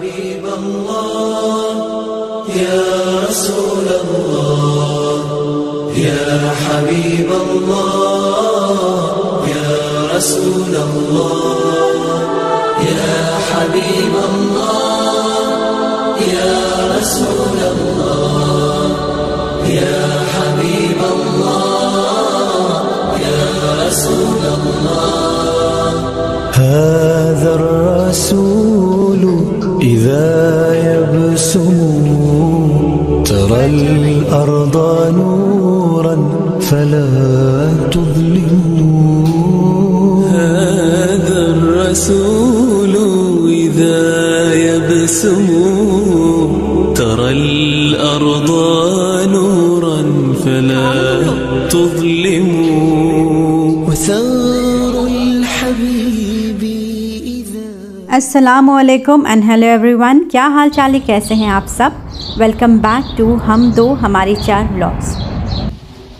حبيب الله يا رسول الله يا حبيب الله يا رسول الله يا حبيب الله يا رسول الله يا حبيب الله يا رسول الله هذا الرسول إذا يبسم ترى الأرض نورا فلا تظلموا هذا الرسول إذا يبسم ترى الأرض نورا فلا تظلموا असलम and hello everyone क्या हाल चाल है कैसे हैं आप सब वेलकम बैक टू हम दो हमारी चार ब्लॉग्स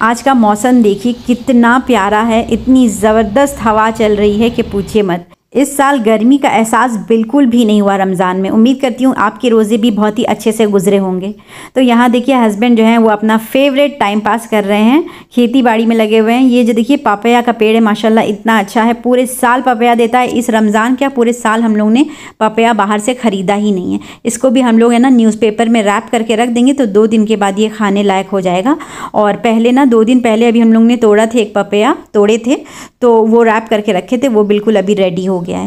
आज का मौसम देखिए कितना प्यारा है इतनी ज़बरदस्त हवा चल रही है कि पूछिए मत इस साल गर्मी का एहसास बिल्कुल भी नहीं हुआ रमज़ान में उम्मीद करती हूँ आपके रोज़े भी बहुत ही अच्छे से गुजरे होंगे तो यहाँ देखिए हस्बैंड जो हैं वो अपना फेवरेट टाइम पास कर रहे हैं खेती बाड़ी में लगे हुए हैं ये जो देखिए पापया का पेड़ है माशाल्लाह इतना अच्छा है पूरे साल पपया देता है इस रमज़ान क्या पूरे साल हम लोग ने पापया बाहर से ख़रीदा ही नहीं है इसको भी हम लोग है ना न्यूज़पेपर में रैप करके रख देंगे तो दो दिन के बाद ये खाने लायक हो जाएगा और पहले ना दो दिन पहले अभी हम लोग ने तोड़ा थे एक पपया तोड़े थे तो वो रैप करके रखे थे वो बिल्कुल अभी रेडी हो गया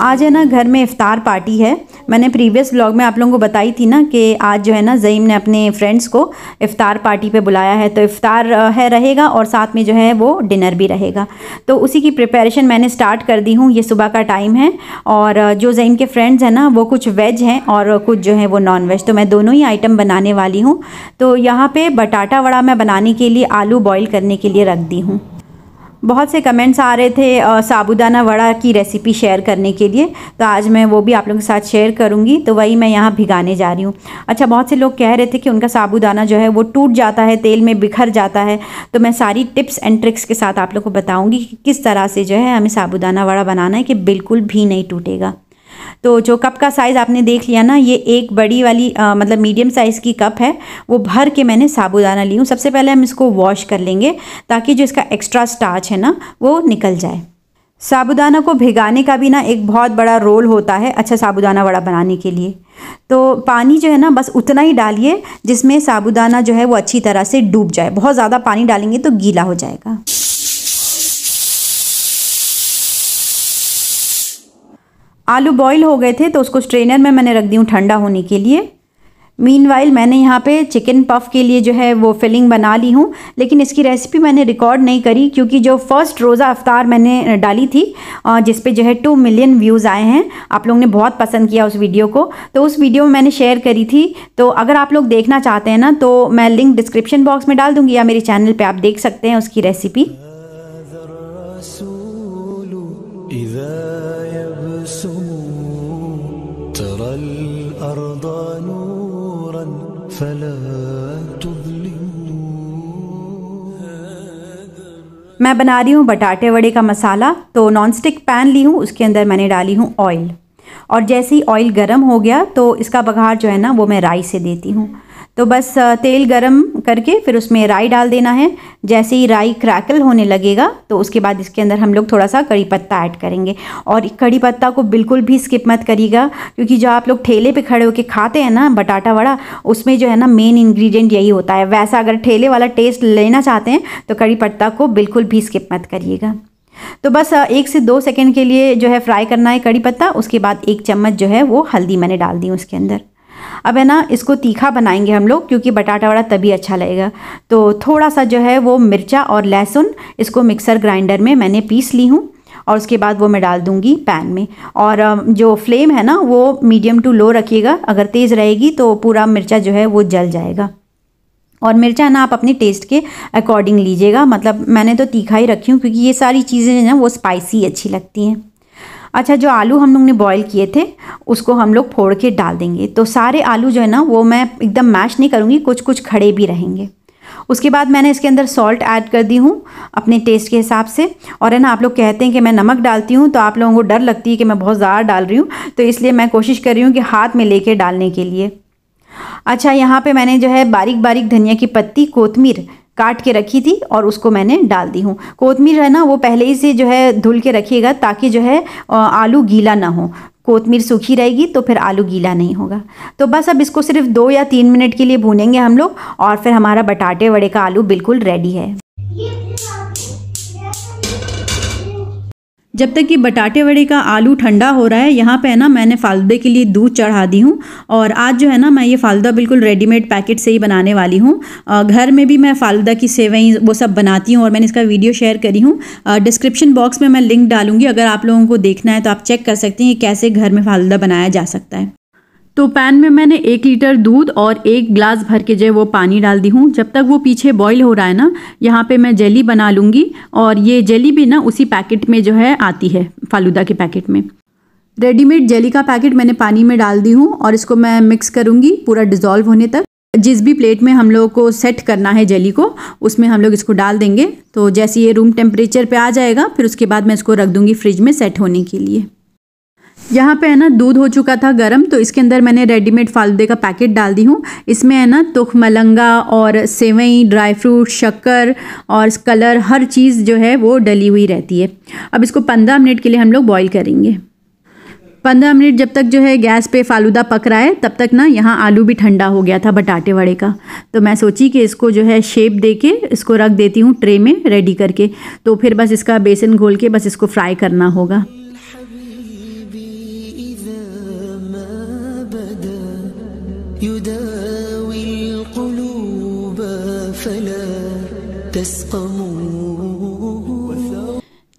आज है ना घर में इफ़ार पार्टी है मैंने प्रीवियस ब्लॉग में आप लोगों को बताई थी ना कि आज जो है ना ज़ईम ने अपने फ्रेंड्स को इफ़ार पार्टी पे बुलाया है तो इफ़ार है रहेगा और साथ में जो है वो डिनर भी रहेगा तो उसी की प्रिपरेशन मैंने स्टार्ट कर दी हूँ ये सुबह का टाइम है और जो ज़ईम के फ्रेंड्स हैं ना वो कुछ वेज हैं और कुछ जो है वो नॉन वेज तो मैं दोनों ही आइटम बनाने वाली हूँ तो यहाँ पर बटाटा वड़ा मैं बनाने के लिए आलू बॉयल करने के लिए रख दी हूँ बहुत से कमेंट्स आ रहे थे साबुदाना वड़ा की रेसिपी शेयर करने के लिए तो आज मैं वो भी आप लोगों के साथ शेयर करूँगी तो वही मैं यहाँ भिगाने जा रही हूँ अच्छा बहुत से लोग कह रहे थे कि उनका साबुदाना जो है वो टूट जाता है तेल में बिखर जाता है तो मैं सारी टिप्स एंड ट्रिक्स के साथ आप लोग को बताऊँगी कि किस तरह से जो है हमें साबुदाना वड़ा बनाना है कि बिल्कुल भी नहीं टूटेगा तो जो कप का साइज़ आपने देख लिया ना ये एक बड़ी वाली आ, मतलब मीडियम साइज़ की कप है वो भर के मैंने साबुदाना ली हूँ सबसे पहले हम इसको वॉश कर लेंगे ताकि जो इसका एक्स्ट्रा स्टार्च है ना वो निकल जाए साबुदाना को भिगाने का भी ना एक बहुत बड़ा रोल होता है अच्छा साबुदाना वड़ा बनाने के लिए तो पानी जो है ना बस उतना ही डालिए जिसमें साबुदाना जो है वो अच्छी तरह से डूब जाए बहुत ज़्यादा पानी डालेंगे तो गीला हो जाएगा आलू बॉईल हो गए थे तो उसको स्ट्रेनर में मैंने रख दी हूँ ठंडा होने के लिए मीन मैंने यहाँ पे चिकन पफ के लिए जो है वो फिलिंग बना ली हूँ लेकिन इसकी रेसिपी मैंने रिकॉर्ड नहीं करी क्योंकि जो फर्स्ट रोज़ा अफ्तार मैंने डाली थी जिस पे जो है टू मिलियन व्यूज़ आए हैं आप लोगों ने बहुत पसंद किया उस वीडियो को तो उस वीडियो में मैंने शेयर करी थी तो अगर आप लोग देखना चाहते हैं ना तो मैं लिंक डिस्क्रिप्शन बॉक्स में डाल दूँगी या मेरे चैनल पर आप देख सकते हैं उसकी रेसिपी मैं बना रही हूँ बटाटे वड़े का मसाला तो नॉन स्टिक पैन ली हूँ उसके अंदर मैंने डाली हूँ ऑयल और जैसे ही ऑयल गर्म हो गया तो इसका बघार जो है ना वो मैं राई से देती हूँ तो बस तेल गरम करके फिर उसमें राई डाल देना है जैसे ही राई क्रैकल होने लगेगा तो उसके बाद इसके अंदर हम लोग थोड़ा सा कड़ी पत्ता ऐड करेंगे और कड़ी पत्ता को बिल्कुल भी स्किप मत करिएगा क्योंकि जो आप लोग ठेले पे खड़े होकर खाते हैं ना बटाटा वड़ा उसमें जो है ना मेन इन्ग्रीडियंट यही होता है वैसा अगर ठेले वाला टेस्ट लेना चाहते हैं तो कड़ी पत्ता को बिल्कुल भी स्किप मत करिएगा तो बस एक से दो सेकेंड के लिए जो है फ्राई करना है कड़ी पत्ता उसके बाद एक चम्मच जो है वो हल्दी मैंने डाल दी उसके अंदर अब है ना इसको तीखा बनाएंगे हम लोग क्योंकि बटाटा वड़ा तभी अच्छा लगेगा तो थोड़ा सा जो है वो मिर्चा और लहसुन इसको मिक्सर ग्राइंडर में मैंने पीस ली हूँ और उसके बाद वो मैं डाल दूँगी पैन में और जो फ्लेम है ना वो मीडियम टू लो रखिएगा अगर तेज़ रहेगी तो पूरा मिर्चा जो है वो जल जाएगा और मिर्चा ना आप अपने टेस्ट के अकॉर्डिंग लीजिएगा मतलब मैंने तो तीखा ही रखी हूँ क्योंकि ये सारी चीज़ें ना वो स्पाइसी अच्छी लगती हैं अच्छा जो आलू हम लोग ने बॉईल किए थे उसको हम लोग फोड़ के डाल देंगे तो सारे आलू जो है ना वो मैं एकदम मैश नहीं करूँगी कुछ कुछ खड़े भी रहेंगे उसके बाद मैंने इसके अंदर सॉल्ट ऐड कर दी हूँ अपने टेस्ट के हिसाब से और है ना आप लोग कहते हैं कि मैं नमक डालती हूँ तो आप लोगों को डर लगती है कि मैं बहुत ज़्यादा डाल रही हूँ तो इसलिए मैं कोशिश कर रही हूँ कि हाथ में लेके डालने के लिए अच्छा यहाँ पे मैंने जो है बारीक बारीक धनिया की पत्ती कोतमीर काट के रखी थी और उसको मैंने डाल दी हूँ कोतमीर है ना वो पहले ही से जो है धुल के रखिएगा ताकि जो है आलू गीला ना हो कोतमीर सूखी रहेगी तो फिर आलू गीला नहीं होगा तो बस अब इसको सिर्फ दो या तीन मिनट के लिए भूनेंगे हम लोग और फिर हमारा बटाटे वड़े का आलू बिल्कुल रेडी है जब तक कि बटाटे वड़े का आलू ठंडा हो रहा है यहाँ पे है ना मैंने फालदे के लिए दूध चढ़ा दी हूँ और आज जो है ना मैं ये फ़ालदा बिल्कुल रेडीमेड पैकेट से ही बनाने वाली हूँ घर में भी मैं फ़ालदा की सेवई वो सब बनाती हूँ और मैंने इसका वीडियो शेयर करी हूँ डिस्क्रिप्शन बॉक्स में मैं लिंक डालूंगी अगर आप लोगों को देखना है तो आप चेक कर सकते हैं कि कैसे घर में फ़ालदा बनाया जा सकता है तो पैन में मैंने एक लीटर दूध और एक ग्लास भर के जो है वो पानी डाल दी हूँ जब तक वो पीछे बॉईल हो रहा है ना यहाँ पे मैं जेली बना लूँगी और ये जेली भी ना उसी पैकेट में जो है आती है फालूदा के पैकेट में रेडीमेड जेली का पैकेट मैंने पानी में डाल दी हूँ और इसको मैं मिक्स करूँगी पूरा डिज़ोल्व होने तक जिस भी प्लेट में हम लोग को सेट करना है जेली को उसमें हम लोग इसको डाल देंगे तो जैसे ये रूम टेम्परेचर पर आ जाएगा फिर उसके बाद मैं इसको रख दूँगी फ्रिज में सेट होने के लिए यहाँ पे है ना दूध हो चुका था गर्म तो इसके अंदर मैंने रेडीमेड फालूदे का पैकेट डाल दी हूँ इसमें है ना तुख मलंगा और सेवई ड्राई फ्रूट शक्कर और कलर हर चीज़ जो है वो डली हुई रहती है अब इसको पंद्रह मिनट के लिए हम लोग बॉईल करेंगे पंद्रह मिनट जब तक जो है गैस पे फालूदा पक रहा है तब तक ना यहाँ आलू भी ठंडा हो गया था बटाटे वड़े का तो मैं सोची कि इसको जो है शेप दे के इसको रख देती हूँ ट्रे में रेडी करके तो फिर बस इसका बेसन घोल के बस इसको फ्राई करना होगा تساوي القلوب فلا تسقموا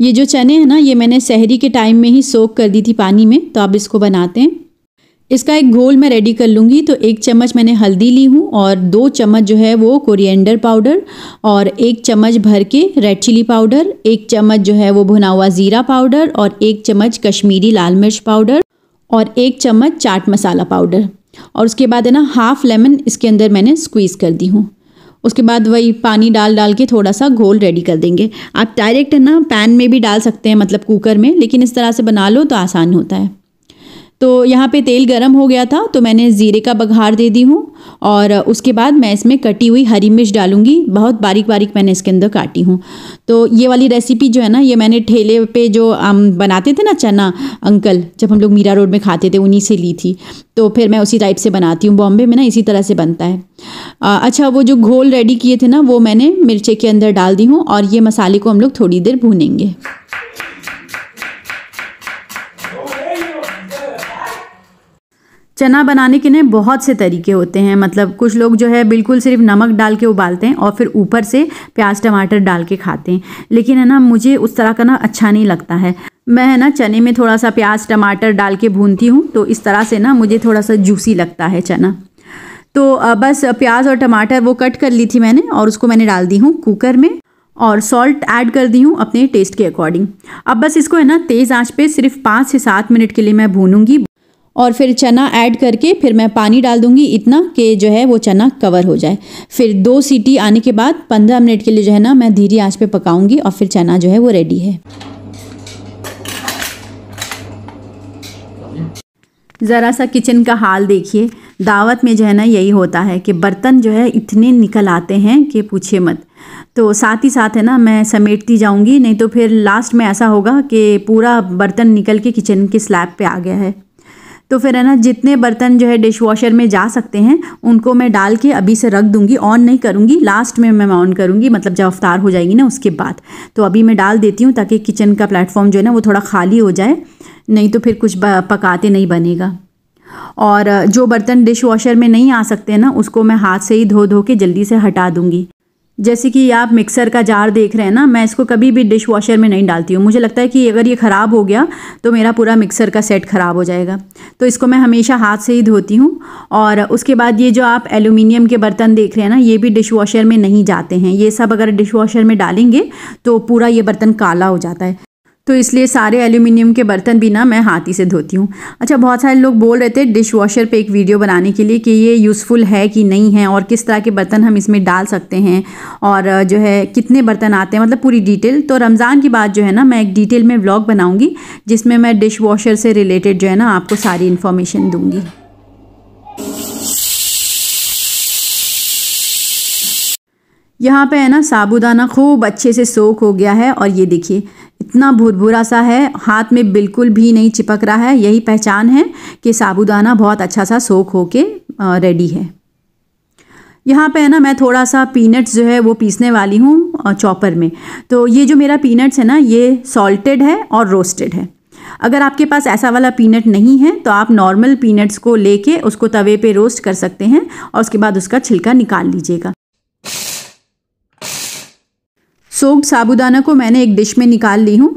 ये जो चने हैं ना ये मैंने शहरी के टाइम में ही सोख कर दी थी पानी में तो आप इसको बनाते हैं इसका एक घोल मैं रेडी कर लूँगी तो एक चम्मच मैंने हल्दी ली हूँ और दो चम्मच जो है वो कोरिएंडर पाउडर और एक चम्मच भर के रेड चिली पाउडर एक चम्मच जो है वो भुना हुआ ज़ीरा पाउडर और एक चम्मच कश्मीरी लाल मिर्च पाउडर और एक चम्मच चाट मसाला पाउडर और उसके बाद है ना हाफ लेमन इसके अंदर मैंने स्क्वीज़ कर दी हूँ उसके बाद वही पानी डाल डाल के थोड़ा सा घोल रेडी कर देंगे आप डायरेक्ट है ना पैन में भी डाल सकते हैं मतलब कुकर में लेकिन इस तरह से बना लो तो आसान होता है तो यहाँ पे तेल गरम हो गया था तो मैंने ज़ीरे का बघार दे दी हूँ और उसके बाद मैं इसमें कटी हुई हरी मिर्च डालूंगी बहुत बारीक बारीक मैंने इसके अंदर काटी हूँ तो ये वाली रेसिपी जो है ना ये मैंने ठेले पे जो आम बनाते थे ना चना अंकल जब हम लोग मीरा रोड में खाते थे उन्हीं से ली थी तो फिर मैं उसी टाइप से बनाती हूँ बॉम्बे में ना इसी तरह से बनता है आ, अच्छा वो जो घोल रेडी किए थे ना वो मैंने मिर्चे के अंदर डाल दी हूँ और ये मसाले को हम लोग थोड़ी देर भूनेंगे चना बनाने के ना बहुत से तरीके होते हैं मतलब कुछ लोग जो है बिल्कुल सिर्फ नमक डाल के उबालते हैं और फिर ऊपर से प्याज टमाटर डाल के खाते हैं लेकिन है ना मुझे उस तरह का ना अच्छा नहीं लगता है मैं है ना चने में थोड़ा सा प्याज टमाटर डाल के भूनती हूँ तो इस तरह से ना मुझे थोड़ा सा जूसी लगता है चना तो बस प्याज और टमाटर वो कट कर ली थी मैंने और उसको मैंने डाल दी हूँ कुकर में और सॉल्ट ऐड कर दी हूँ अपने टेस्ट के अकॉर्डिंग अब बस इसको है ना तेज़ आंच पे सिर्फ पाँच से सात मिनट के लिए मैं भूनूंगी और फिर चना ऐड करके फिर मैं पानी डाल दूंगी इतना कि जो है वो चना कवर हो जाए फिर दो सीटी आने के बाद पंद्रह मिनट के लिए जो है ना मैं धीरे आंच पे पकाऊंगी और फिर चना जो है वो रेडी है ज़रा सा किचन का हाल देखिए दावत में जो है ना यही होता है कि बर्तन जो है इतने निकल आते हैं कि पूछे मत तो साथ ही साथ है ना मैं समेटती जाऊंगी नहीं तो फिर लास्ट में ऐसा होगा कि पूरा बर्तन निकल के किचन के स्लैब पे आ गया है तो फिर है ना जितने बर्तन जो है डिश वॉशर में जा सकते हैं उनको मैं डाल के अभी से रख दूँगी ऑन नहीं करूँगी लास्ट में मैं ऑन करूँगी मतलब जब अफ्तार हो जाएगी ना उसके बाद तो अभी मैं डाल देती हूँ ताकि किचन का प्लेटफॉर्म जो है ना वो थोड़ा खाली हो जाए नहीं तो फिर कुछ पकाते नहीं बनेगा और जो बर्तन डिश वॉशर में नहीं आ सकते ना उसको मैं हाथ से ही धो धो के जल्दी से हटा दूँगी जैसे कि आप मिक्सर का जार देख रहे हैं ना मैं इसको कभी भी डिश वॉशर में नहीं डालती हूँ मुझे लगता है कि अगर ये ख़राब हो गया तो मेरा पूरा मिक्सर का सेट ख़राब हो जाएगा तो इसको मैं हमेशा हाथ से ही धोती हूँ और उसके बाद ये जो आप एल्यूमिनियम के बर्तन देख रहे हैं ना ये भी डिश वॉशर में नहीं जाते हैं ये सब अगर डिश वॉशर में डालेंगे तो पूरा ये बर्तन काला हो जाता है तो इसलिए सारे एल्यूमिनियम के बर्तन भी ना मैं हाथ ही से धोती हूँ अच्छा बहुत सारे लोग बोल रहे थे डिश वॉशर पर एक वीडियो बनाने के लिए कि ये यूज़फुल है कि नहीं है और किस तरह के बर्तन हम इसमें डाल सकते हैं और जो है कितने बर्तन आते हैं मतलब पूरी डिटेल तो रमज़ान की बात जो है ना मैं एक डिटेल में व्लॉग बनाऊँगी जिसमें मैं डिश वॉशर से रिलेटेड जो है ना आपको सारी इन्फॉर्मेशन दूँगी यहाँ पे है ना साबुदाना खूब अच्छे से सोख हो गया है और ये देखिए इतना भुरभुरा सा है हाथ में बिल्कुल भी नहीं चिपक रहा है यही पहचान है कि साबुदाना बहुत अच्छा सा सोख हो के रेडी है यहाँ पे है ना मैं थोड़ा सा पीनट्स जो है वो पीसने वाली हूँ चॉपर में तो ये जो मेरा पीनट्स है ना ये सॉल्टेड है और रोस्टेड है अगर आपके पास ऐसा वाला पीनट नहीं है तो आप नॉर्मल पीनट्स को लेके उसको तवे पे रोस्ट कर सकते हैं और उसके बाद उसका छिलका निकाल लीजिएगा सोक्ड साबुदाना को मैंने एक डिश में निकाल ली हूँ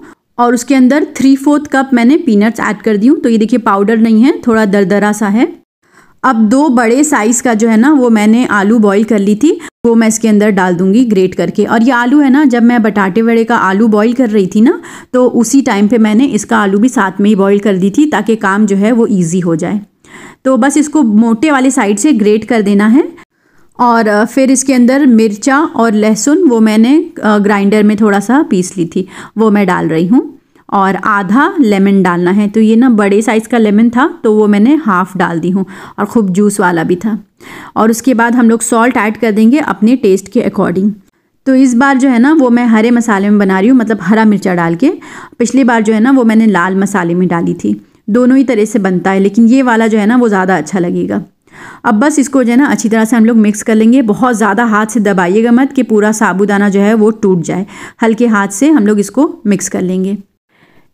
और उसके अंदर थ्री फोर्थ कप मैंने पीनट्स ऐड कर दी हूँ तो ये देखिए पाउडर नहीं है थोड़ा दरदरा सा है अब दो बड़े साइज़ का जो है ना वो मैंने आलू बॉईल कर ली थी वो मैं इसके अंदर डाल दूंगी ग्रेट करके और ये आलू है ना जब मैं बटाटे वड़े का आलू बॉईल कर रही थी ना तो उसी टाइम पे मैंने इसका आलू भी साथ में ही बॉईल कर दी थी ताकि काम जो है वो ईजी हो जाए तो बस इसको मोटे वाले साइड से ग्रेट कर देना है और फिर इसके अंदर मिर्चा और लहसुन वो मैंने ग्राइंडर में थोड़ा सा पीस ली थी वो मैं डाल रही हूँ और आधा लेमन डालना है तो ये ना बड़े साइज़ का लेमन था तो वो मैंने हाफ़ डाल दी हूँ और खूब जूस वाला भी था और उसके बाद हम लोग सॉल्ट ऐड कर देंगे अपने टेस्ट के अकॉर्डिंग तो इस बार जो है ना वो मैं हरे मसाले में बना रही हूँ मतलब हरा मिर्चा डाल के पिछली बार जो है ना वो मैंने लाल मसाले में डाली थी दोनों ही तरह से बनता है लेकिन ये वाला जो है ना वो ज़्यादा अच्छा लगेगा अब बस इसको जो है ना अच्छी तरह से हम लोग मिक्स कर लेंगे बहुत ज़्यादा हाथ से दबाइएगा मत कि पूरा साबुदाना जो है वो टूट जाए हल्के हाथ से हम लोग इसको मिक्स कर लेंगे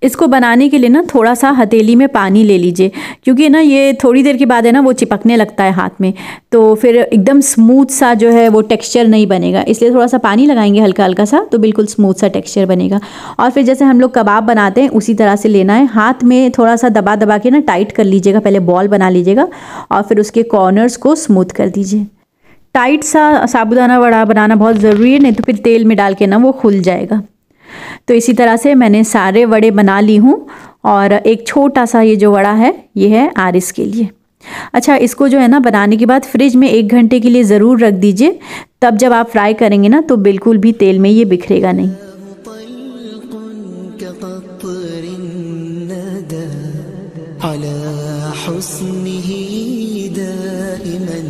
इसको बनाने के लिए ना थोड़ा सा हथेली में पानी ले लीजिए क्योंकि ना ये थोड़ी देर के बाद है ना वो चिपकने लगता है हाथ में तो फिर एकदम स्मूथ सा जो है वो टेक्सचर नहीं बनेगा इसलिए थोड़ा सा पानी लगाएंगे हल्का हल्का सा तो बिल्कुल स्मूथ सा टेक्सचर बनेगा और फिर जैसे हम लोग कबाब बनाते हैं उसी तरह से लेना है हाथ में थोड़ा सा दबा दबा के ना टाइट कर लीजिएगा पहले बॉल बना लीजिएगा और फिर उसके कॉर्नर्स को स्मूथ कर दीजिए टाइट सा साबुदाना वड़ा बनाना बहुत ज़रूरी है नहीं तो फिर तेल में डाल के ना वो खुल जाएगा तो इसी तरह से मैंने सारे वड़े बना ली हूँ और एक छोटा सा ये जो वड़ा है ये है आरिस के लिए अच्छा इसको जो है ना बनाने के बाद फ्रिज में एक घंटे के लिए ज़रूर रख दीजिए तब जब आप फ्राई करेंगे ना तो बिल्कुल भी तेल में ये बिखरेगा नहीं على حسنه دائما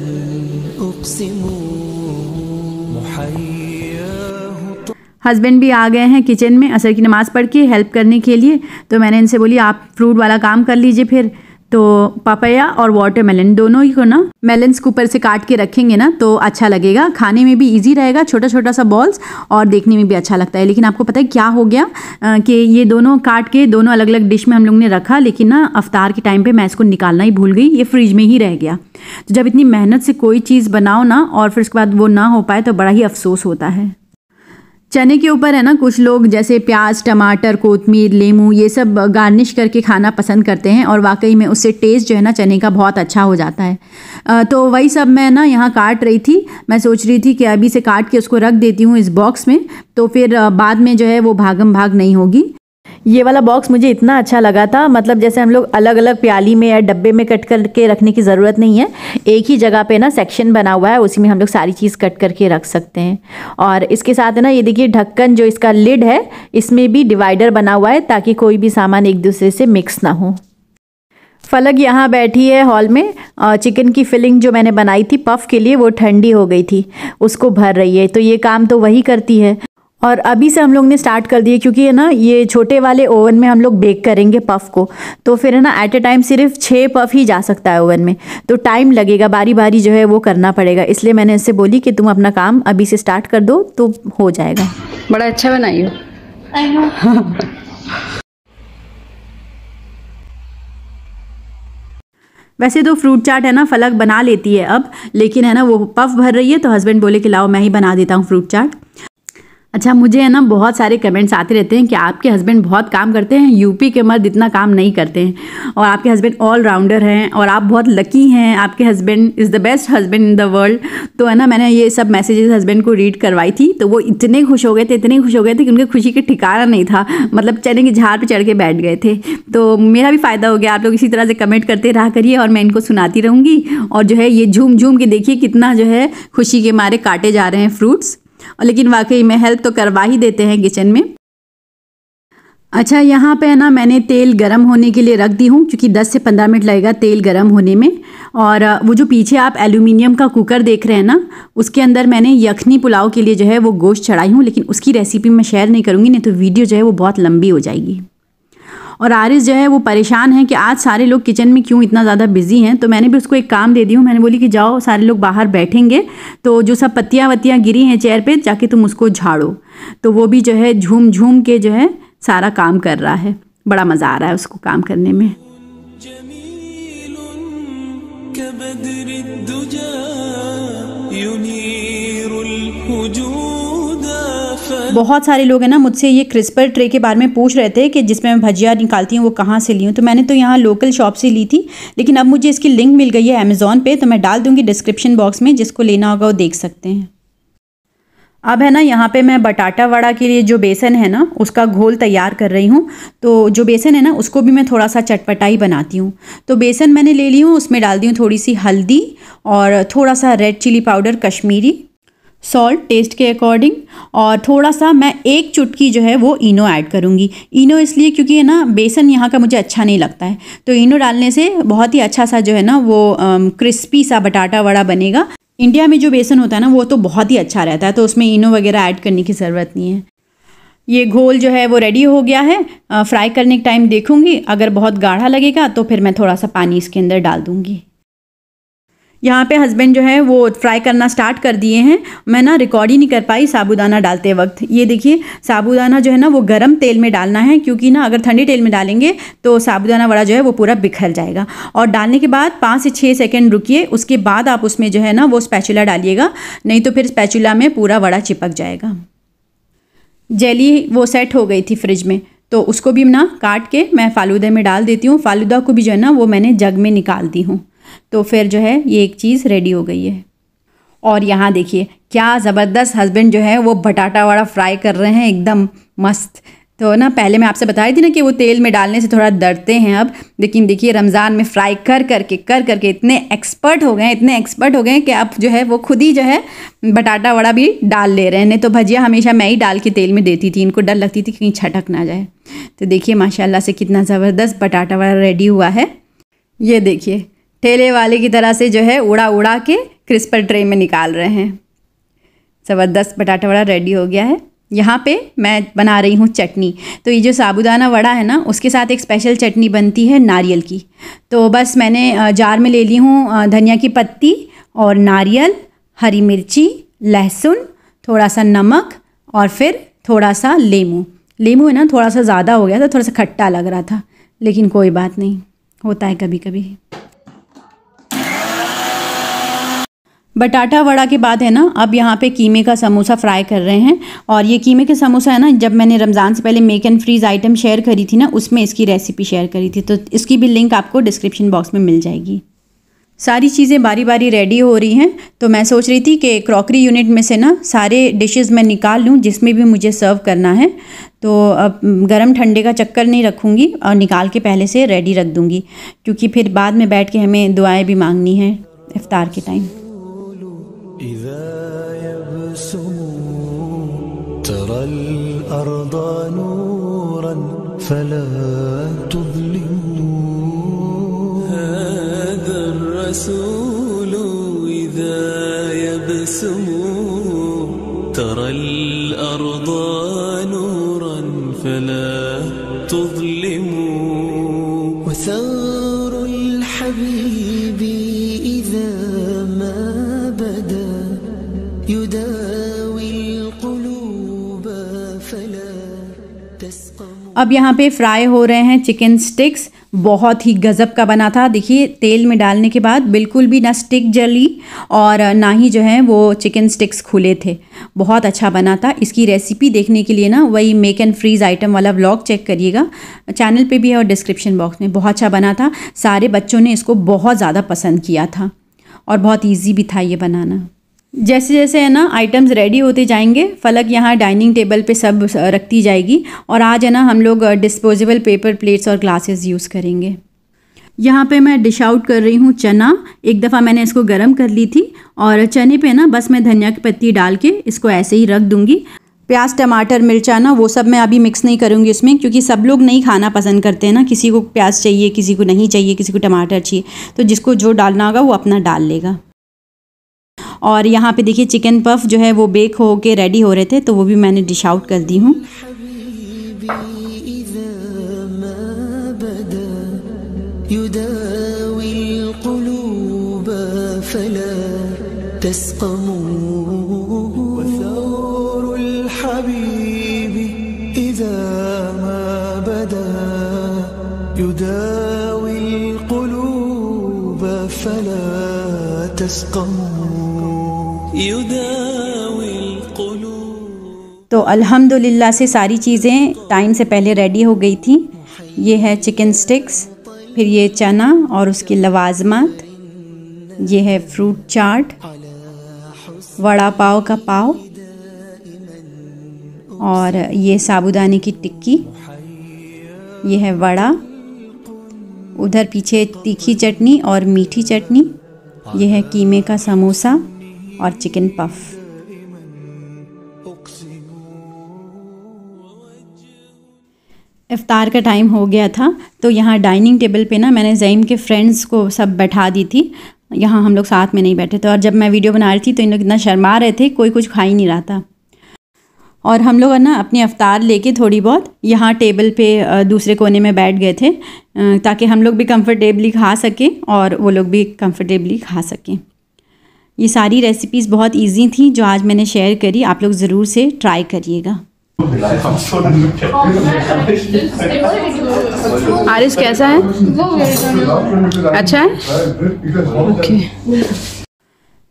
हस्बैंड भी आ गए हैं किचन में असर की नमाज़ पढ़ के हेल्प करने के लिए तो मैंने इनसे बोली आप फ्रूट वाला काम कर लीजिए फिर तो पपाया और वाटरमेलन दोनों ही को ना मेलन स्कूपर से काट के रखेंगे ना तो अच्छा लगेगा खाने में भी इजी रहेगा छोटा छोटा सा बॉल्स और देखने में भी अच्छा लगता है लेकिन आपको पता है क्या हो गया कि ये दोनों काट के दोनों अलग अलग डिश में हम लोग ने रखा लेकिन ना अफ्तार के टाइम पे मैं इसको निकालना ही भूल गई ये फ्रिज में ही रह गया तो जब इतनी मेहनत से कोई चीज़ बनाओ ना और फिर उसके बाद वो ना हो पाए तो बड़ा ही अफसोस होता है चने के ऊपर है ना कुछ लोग जैसे प्याज टमाटर कोतमीर लेमू ये सब गार्निश करके खाना पसंद करते हैं और वाकई में उससे टेस्ट जो है ना चने का बहुत अच्छा हो जाता है तो वही सब मैं ना यहाँ काट रही थी मैं सोच रही थी कि अभी से काट के उसको रख देती हूँ इस बॉक्स में तो फिर बाद में जो है वो भागम भाग नहीं होगी ये वाला बॉक्स मुझे इतना अच्छा लगा था मतलब जैसे हम लोग अलग अलग प्याली में या डब्बे में कट करके रखने की ज़रूरत नहीं है एक ही जगह पे ना सेक्शन बना हुआ है उसी में हम लोग सारी चीज़ कट करके रख सकते हैं और इसके साथ है ना ये देखिए ढक्कन जो इसका लिड है इसमें भी डिवाइडर बना हुआ है ताकि कोई भी सामान एक दूसरे से मिक्स ना हो फलक यहाँ बैठी है हॉल में चिकन की फिलिंग जो मैंने बनाई थी पफ के लिए वो ठंडी हो गई थी उसको भर रही है तो ये काम तो वही करती है और अभी से हम लोग ने स्टार्ट कर दिए क्योंकि है ना ये छोटे वाले ओवन में हम लोग बेक करेंगे पफ को तो फिर है ना एट ए टाइम सिर्फ छः पफ ही जा सकता है ओवन में तो टाइम लगेगा बारी बारी जो है वो करना पड़ेगा इसलिए मैंने इससे बोली कि तुम अपना काम अभी से स्टार्ट कर दो तो हो जाएगा बड़ा अच्छा बनाइए हो वैसे तो फ्रूट चाट है ना फलक बना लेती है अब लेकिन है ना वो पफ भर रही है तो हस्बैंड बोले कि लाओ मैं ही बना देता हूँ फ्रूट चाट अच्छा मुझे है ना बहुत सारे कमेंट्स आते रहते हैं कि आपके हस्बैंड बहुत काम करते हैं यूपी के मर्द इतना काम नहीं करते हैं और आपके हस्बैंड ऑलराउंडर हैं और आप बहुत लकी हैं आपके husband is the best husband in the world तो है ना मैंने ये सब मैसेजेस हस्बैंड को रीड करवाई थी तो वो इतने खुश हो गए थे इतने खुश हो गए थे कि उनके खुशी के ठिकाना नहीं था मतलब चने के झाड़ पर चढ़ के बैठ गए थे तो मेरा भी फ़ायदा हो गया आप लोग इसी तरह से कमेंट करते रहा करिए और मैं इनको सुनाती रहूँगी और जो है ये झूम झूम के देखिए कितना जो है खुशी के मारे काटे जा रहे हैं फ्रूट्स लेकिन वाकई में हेल्प तो करवा ही देते हैं किचन में अच्छा यहाँ पे है ना मैंने तेल गरम होने के लिए रख दी हूँ क्योंकि 10 से 15 मिनट लगेगा तेल गरम होने में और वो जो पीछे आप एल्यूमिनियम का कुकर देख रहे हैं ना उसके अंदर मैंने यखनी पुलाव के लिए जो है वो गोश्त चढ़ाई हूँ लेकिन उसकी रेसिपी मैं शेयर नहीं करूँगी नहीं तो वीडियो जो है वो बहुत लंबी हो जाएगी और आरिस जो है वो परेशान है कि आज सारे लोग किचन में क्यों इतना ज़्यादा बिजी हैं तो मैंने भी उसको एक काम दे दी हूँ मैंने बोली कि जाओ सारे लोग बाहर बैठेंगे तो जो सब पत्तियाँ वत्तियाँ गिरी हैं चेयर पर जाके तुम उसको झाड़ो तो वो भी जो है झूम झूम के जो है सारा काम कर रहा है बड़ा मज़ा आ रहा है उसको काम करने में بدر الدجى ينير الهجوم बहुत सारे लोग हैं ना मुझसे ये क्रिस्पर ट्रे के बारे में पूछ रहे थे कि जिसमें मैं भजिया निकालती हूँ वो कहाँ से ली हूँ तो मैंने तो यहाँ लोकल शॉप से ली थी लेकिन अब मुझे इसकी लिंक मिल गई है अमेज़ोन पे तो मैं डाल दूँगी डिस्क्रिप्शन बॉक्स में जिसको लेना होगा वो देख सकते हैं अब है ना यहाँ पे मैं बटाटा वड़ा के लिए जो बेसन है ना उसका घोल तैयार कर रही हूँ तो जो बेसन है ना उसको भी मैं थोड़ा सा चटपटाई बनाती हूँ तो बेसन मैंने ले ली हूँ उसमें डाल दी हूँ थोड़ी सी हल्दी और थोड़ा सा red chilli powder Kashmiri salt taste के अकॉर्डिंग और थोड़ा सा मैं एक चुटकी जो है वो इनो ऐड करूँगी इनो इसलिए क्योंकि है ना बेसन यहाँ का मुझे अच्छा नहीं लगता है तो इनो डालने से बहुत ही अच्छा सा जो है ना वो क्रिस्पी सा बटाटा वड़ा बनेगा इंडिया में जो बेसन होता है ना वो तो बहुत ही अच्छा रहता है तो उसमें इनो वगैरह ऐड करने की ज़रूरत नहीं है ये घोल जो है वो रेडी हो गया है फ्राई करने के टाइम देखूँगी अगर बहुत गाढ़ा लगेगा तो फिर मैं थोड़ा सा पानी इसके अंदर डाल दूँगी यहाँ पे हस्बैंड जो है वो फ्राई करना स्टार्ट कर दिए हैं मैं ना रिकॉर्ड ही नहीं कर पाई साबूदाना डालते वक्त ये देखिए साबूदाना जो है ना वो गर्म तेल में डालना है क्योंकि ना अगर ठंडी तेल में डालेंगे तो साबूदाना वड़ा जो है वो पूरा बिखर जाएगा और डालने के बाद पाँच से छः सेकेंड रुकिए उसके बाद आप उसमें जो है ना वो स्पैचुला डालिएगा नहीं तो फिर स्पैचुला में पूरा वड़ा चिपक जाएगा जेली वो सेट हो गई थी फ्रिज में तो उसको भी ना काट के मैं फालूदा में डाल देती हूँ फालूदा को भी जो है ना वो मैंने जग में निकाल दी हूँ तो फिर जो है ये एक चीज़ रेडी हो गई है और यहाँ देखिए क्या ज़बरदस्त हस्बैंड जो है वो बटाटा वाड़ा फ्राई कर रहे हैं एकदम मस्त तो ना पहले मैं आपसे बता रही थी ना कि वो तेल में डालने से थोड़ा डरते हैं अब लेकिन देखिए रमज़ान में फ्राई कर करके कर करके इतने एक्सपर्ट हो गए हैं इतने एक्सपर्ट हो गए हैं कि अब जो है वो खुद ही जो है बटाटा वड़ा भी डाल ले रहे हैं नहीं तो भजिया हमेशा मैं ही डाल के तेल में देती थी इनको डर लगती थी कहीं छटक ना जाए तो देखिए माशाला से कितना ज़बरदस्त बटाटा वड़ा रेडी हुआ है ये देखिए ठेले वाले की तरह से जो है उड़ा उड़ा के क्रिस्पर ट्रे में निकाल रहे हैं ज़बरदस्त पटाटा वड़ा रेडी हो गया है यहाँ पे मैं बना रही हूँ चटनी तो ये जो साबुदाना वड़ा है ना उसके साथ एक स्पेशल चटनी बनती है नारियल की तो बस मैंने जार में ले ली हूँ धनिया की पत्ती और नारियल हरी मिर्ची लहसुन थोड़ा सा नमक और फिर थोड़ा सा लेमू लेमू है ना थोड़ा सा ज़्यादा हो गया था थोड़ा सा खट्टा लग रहा था लेकिन कोई बात नहीं होता है कभी कभी बटाटा वड़ा के बाद है ना अब यहाँ पे कीमे का समोसा फ्राई कर रहे हैं और ये कीमे के समोसा है ना जब मैंने रमज़ान से पहले make and freeze item share करी थी ना उसमें इसकी रेसिपी शेयर करी थी तो इसकी भी लिंक आपको डिस्क्रिप्शन बॉक्स में मिल जाएगी सारी चीज़ें बारी बारी रेडी हो रही हैं तो मैं सोच रही थी कि क्रॉकरी यूनिट में से ना सारे डिशेस मैं निकाल लूँ जिसमें भी मुझे सर्व करना है तो अब गर्म ठंडे का चक्कर नहीं रखूँगी और निकाल के पहले से रेडी रख दूँगी क्योंकि फिर बाद में बैठ के हमें दुआएं भी मांगनी हैं इफ़ार के टाइम إذا يبسم ترى الأرض نورا فلا تظلموا هذا الرسول إذا يبسم ترى الأرض نورا فلا अब यहाँ पे फ्राई हो रहे हैं चिकन स्टिक्स बहुत ही गज़ब का बना था देखिए तेल में डालने के बाद बिल्कुल भी ना स्टिक जली और ना ही जो है वो चिकन स्टिक्स खुले थे बहुत अच्छा बना था इसकी रेसिपी देखने के लिए ना वही मेक एंड फ्रीज आइटम वाला व्लॉग चेक करिएगा चैनल पे भी है और डिस्क्रिप्शन बॉक्स में बहुत अच्छा बना था सारे बच्चों ने इसको बहुत ज़्यादा पसंद किया था और बहुत ईजी भी था ये बनाना जैसे जैसे है ना आइटम्स रेडी होते जाएंगे फलक यहाँ डाइनिंग टेबल पे सब रखती जाएगी और आज है ना हम लोग डिस्पोजेबल पेपर प्लेट्स और ग्लासेस यूज़ करेंगे यहाँ पे मैं डिश आउट कर रही हूँ चना एक दफ़ा मैंने इसको गर्म कर ली थी और चने पे ना बस मैं धनिया की पत्ती डाल के इसको ऐसे ही रख दूँगी प्याज टमाटर मिर्चा ना वो सब मैं अभी मिक्स नहीं करूँगी उसमें क्योंकि सब लोग नहीं खाना पसंद करते हैं ना किसी को प्याज चाहिए किसी को नहीं चाहिए किसी को टमाटर चाहिए तो जिसको जो डालना होगा वो अपना डाल लेगा और यहाँ पे देखिए चिकन पफ जो है वो बेक हो के रेडी हो रहे थे तो वो भी मैंने डिश आउट कर दी हूँ يداوي القلوب فلا तो अल्हम्दुलिल्लाह से सारी चीज़ें टाइम से पहले रेडी हो गई थी ये है चिकन स्टिक्स फिर ये चना और उसकी लवाजमात ये है फ्रूट चाट वड़ा पाव का पाव और ये साबुदाने की टिक्की ये है वड़ा उधर पीछे तीखी चटनी और मीठी चटनी यह है कीमे का समोसा और चिकन पफ इफ्तार का टाइम हो गया था तो यहाँ डाइनिंग टेबल पे ना मैंने ज़ईम के फ्रेंड्स को सब बैठा दी थी यहाँ हम लोग साथ में नहीं बैठे थे और जब मैं वीडियो बना रही थी तो इन लोग इतना शर्मा रहे थे कोई कुछ खा ही नहीं रहा था और हम लोग ना अपने अवतार लेके थोड़ी बहुत यहाँ टेबल पे दूसरे कोने में बैठ गए थे ताकि हम लोग भी कंफर्टेबली खा सकें और वो लोग भी कंफर्टेबली खा सकें ये सारी रेसिपीज़ बहुत इजी थी जो आज मैंने शेयर करी आप लोग ज़रूर से ट्राई करिएगा आरिस कैसा है अच्छा है ओके okay.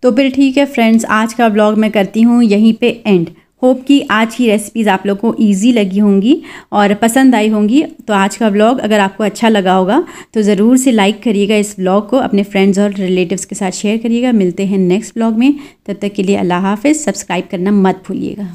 तो फिर ठीक है फ्रेंड्स आज का ब्लॉग मैं करती हूँ यहीं पे एंड होप कि आज की रेसिपीज़ आप लोग को ईजी लगी होंगी और पसंद आई होंगी तो आज का व्लॉग अगर आपको अच्छा लगा होगा तो ज़रूर से लाइक करिएगा इस व्लॉग को अपने फ्रेंड्स और रिलेटिव्स के साथ शेयर करिएगा मिलते हैं नेक्स्ट व्लॉग में तब तक के लिए अल्लाह हाफिज़ सब्सक्राइब करना मत भूलिएगा